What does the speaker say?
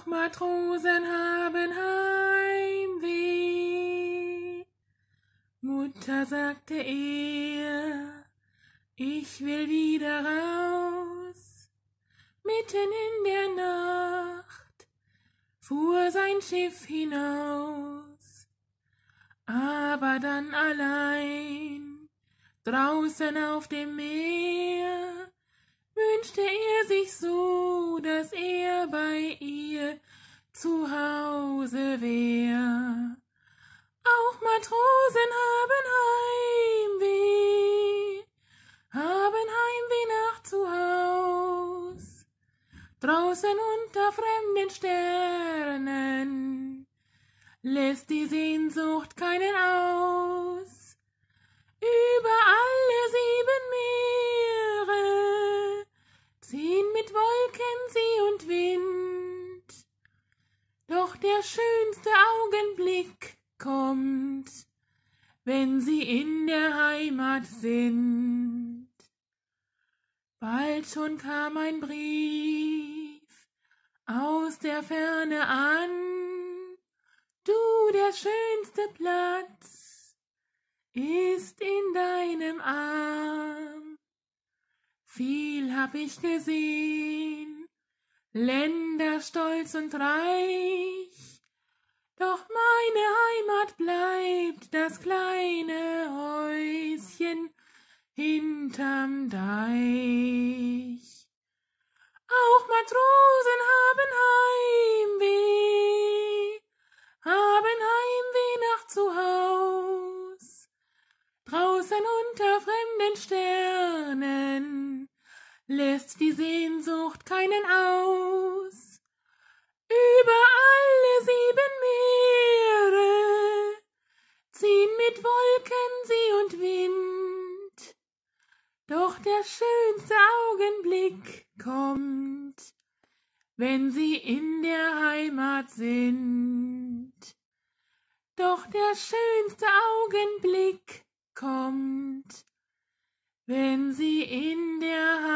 Auch Matrosen haben Heimweh. Mutter sagte er, ich will wieder raus. Mitten in der Nacht fuhr sein Schiff hinaus, aber dann allein draußen auf dem Meer wünschte er sich so, dass er bei ihr zu Hause wär. Auch Matrosen haben Heimweh, haben Heimweh nach zu Haus. Draußen unter fremden Sternen lässt die Sehnsucht keinen aus. in See und Wind. Doch der schönste Augenblick kommt, wenn sie in der Heimat sind. Bald schon kam ein Brief aus der Ferne an. Du, der schönste Platz, ist in deinem Arm. Viel hab ich gesehen. Länder stolz und reich. Doch meine Heimat bleibt das kleine Häuschen hinterm Deich. Auch Matrosen haben Heimweh, haben Heimweh nach zu Haus. Draußen unter fremden Sternen lässt die Sehnsucht keinen aus. Über alle sieben Meere ziehen mit Wolken See und Wind. Doch der schönste Augenblick kommt, wenn sie in der Heimat sind. Doch der schönste Augenblick kommt, wenn sie in der